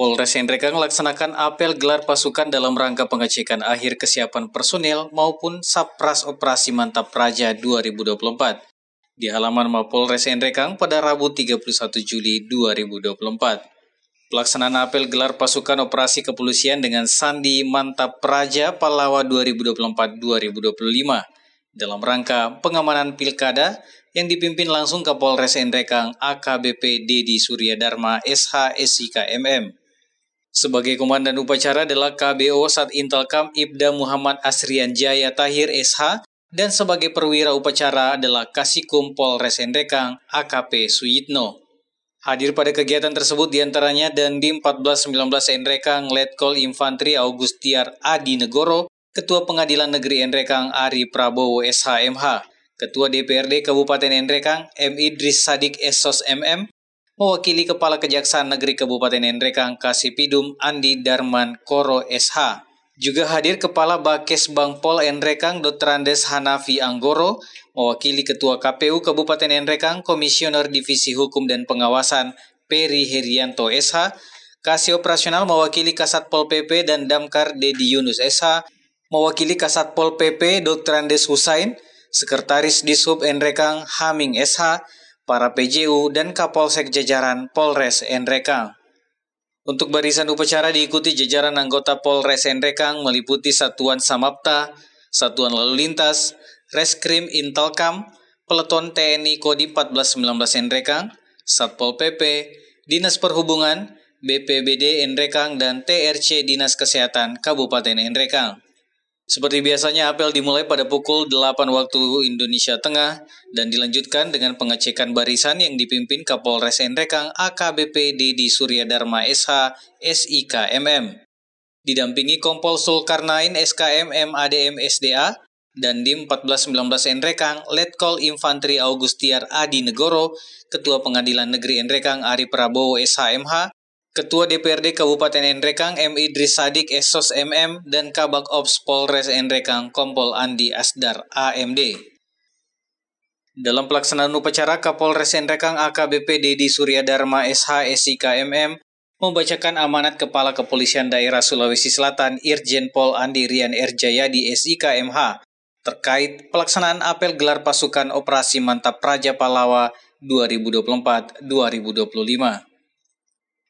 Polres Hendreka melaksanakan apel gelar pasukan dalam rangka pengecekan akhir kesiapan personil maupun Sapras Operasi Mantap raja 2024 di halaman Mapolres Hendrekang pada Rabu 31 Juli 2024. Pelaksanaan apel gelar pasukan operasi kepolisian dengan Sandi Mantap Praja Palawa 2024-2025 dalam rangka pengamanan pilkada yang dipimpin langsung Kapolres Endrekang AKBP Dedi Surya Dharma SH SIKMM. Sebagai komandan upacara adalah KBO Sat Intelkam Ibda Muhammad Asrian Jaya Tahir SH dan sebagai perwira upacara adalah Kasikum Polres Endekang AKP Suyitno. Hadir pada kegiatan tersebut diantaranya Dandim 1419 Endrekang Letkol Infantri Augustiar Adi Negoro, Ketua Pengadilan Negeri Endrekang Ari Prabowo SHMH, Ketua DPRD Kabupaten Endrekang M. Idris Sadik Esos MM, mewakili Kepala Kejaksaan Negeri Kabupaten Endrekang Kasipidum Andi Darman Koro SH. Juga hadir Kepala Bakes Bangpol Endrekang Dr. Hanafi Anggoro, mewakili Ketua KPU Kabupaten Endrekang Komisioner Divisi Hukum dan Pengawasan Peri Herianto SH, Kasih Operasional mewakili Kasat Pol PP dan Damkar Dedi Yunus SH, mewakili Kasat Pol PP Dr. Andes Husain, Sekretaris Dishub Enrekang Haming SH, para PJU, dan Kapolsek Jajaran Polres Endrekang. Untuk barisan upacara diikuti jajaran anggota Polres Endrekang meliputi Satuan Samapta, Satuan Lalu Lintas, Reskrim Intelkam, Peleton TNI Kodi 1419 Endrekang, Satpol PP, Dinas Perhubungan, BPBD Endrekang, dan TRC Dinas Kesehatan Kabupaten Endrekang. Seperti biasanya, apel dimulai pada pukul 8 waktu Indonesia Tengah dan dilanjutkan dengan pengecekan barisan yang dipimpin Kapolres Endrekang AKBP Dedi Dharma SH SIKMM. Didampingi Kompol Sulkarnain SKMM ADM SDA dan Dim 1419 Endrekang Letkol Infantri Augustiar Adi Negoro, Ketua Pengadilan Negeri Endrekang Ari Prabowo SHMH, Ketua DPRD Kabupaten Endrekang M. Idris Sadik Esos MM dan Kabak Ops Polres Endrekang Kompol Andi Asdar AMD. Dalam pelaksanaan upacara Kapolres Endrekang AKBP Dedi Dharma SH SIK MM membacakan amanat Kepala Kepolisian Daerah Sulawesi Selatan Irjen Pol Andi Rian Erjayadi SIK MH terkait pelaksanaan apel gelar pasukan operasi mantap Raja Palawa 2024-2025.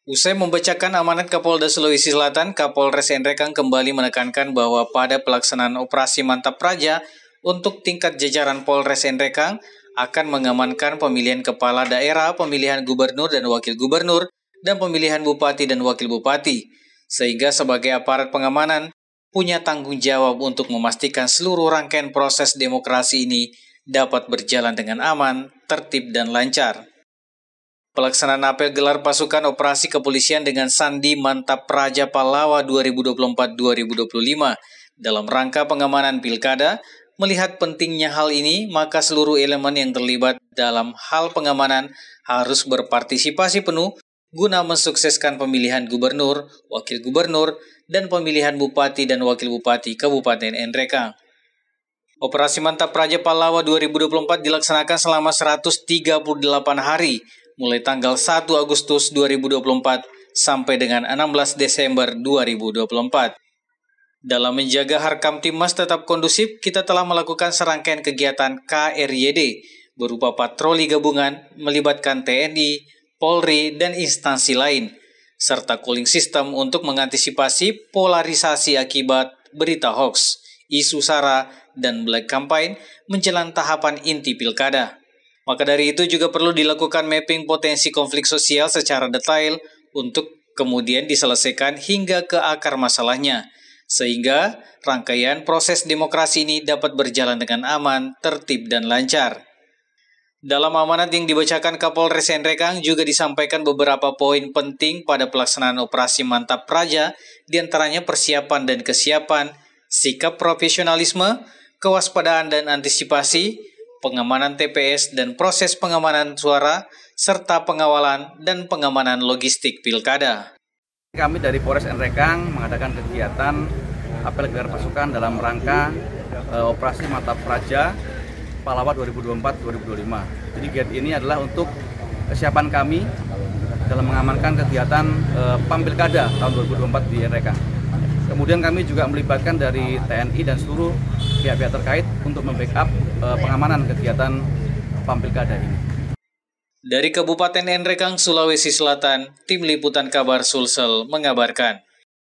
Usai membacakan amanat Kapolda Sulawesi Selatan, Kapolres Endrekang kembali menekankan bahwa pada pelaksanaan operasi Mantap raja untuk tingkat jajaran Polres Endrekang akan mengamankan pemilihan kepala daerah, pemilihan gubernur dan wakil gubernur, dan pemilihan bupati dan wakil bupati, sehingga sebagai aparat pengamanan punya tanggung jawab untuk memastikan seluruh rangkaian proses demokrasi ini dapat berjalan dengan aman, tertib, dan lancar. Pelaksanaan apel gelar pasukan operasi kepolisian dengan Sandi Mantap Raja Palawa 2024-2025 dalam rangka pengamanan pilkada, melihat pentingnya hal ini, maka seluruh elemen yang terlibat dalam hal pengamanan harus berpartisipasi penuh guna mensukseskan pemilihan gubernur, wakil gubernur, dan pemilihan bupati dan wakil bupati Kabupaten Nreka. Operasi Mantap Raja Palawa 2024 dilaksanakan selama 138 hari mulai tanggal 1 Agustus 2024 sampai dengan 16 Desember 2024. Dalam menjaga harkam timnas tetap kondusif, kita telah melakukan serangkaian kegiatan KRYD berupa patroli gabungan melibatkan TNI, Polri, dan instansi lain, serta cooling system untuk mengantisipasi polarisasi akibat berita hoax, isu sara, dan black campaign menjelang tahapan inti pilkada. Maka dari itu juga perlu dilakukan mapping potensi konflik sosial secara detail untuk kemudian diselesaikan hingga ke akar masalahnya, sehingga rangkaian proses demokrasi ini dapat berjalan dengan aman, tertib, dan lancar. Dalam amanat yang dibacakan Kapolres Endrekang juga disampaikan beberapa poin penting pada pelaksanaan operasi mantap Praja, diantaranya persiapan dan kesiapan, sikap profesionalisme, kewaspadaan dan antisipasi, pengamanan TPS dan proses pengamanan suara, serta pengawalan dan pengamanan logistik pilkada. Kami dari Polres Enrekang mengadakan kegiatan apel gelar pasukan dalam rangka e, operasi Mata Praja Palawat 2024-2025. Jadi kegiatan ini adalah untuk kesiapan kami dalam mengamankan kegiatan e, PAM Pilkada tahun 2024 di Enrekang. Kemudian kami juga melibatkan dari TNI dan seluruh pihak-pihak terkait untuk membackup uh, pengamanan kegiatan pampilkada ini. Dari Kabupaten Nrekang, Sulawesi Selatan, Tim Liputan Kabar Sulsel mengabarkan.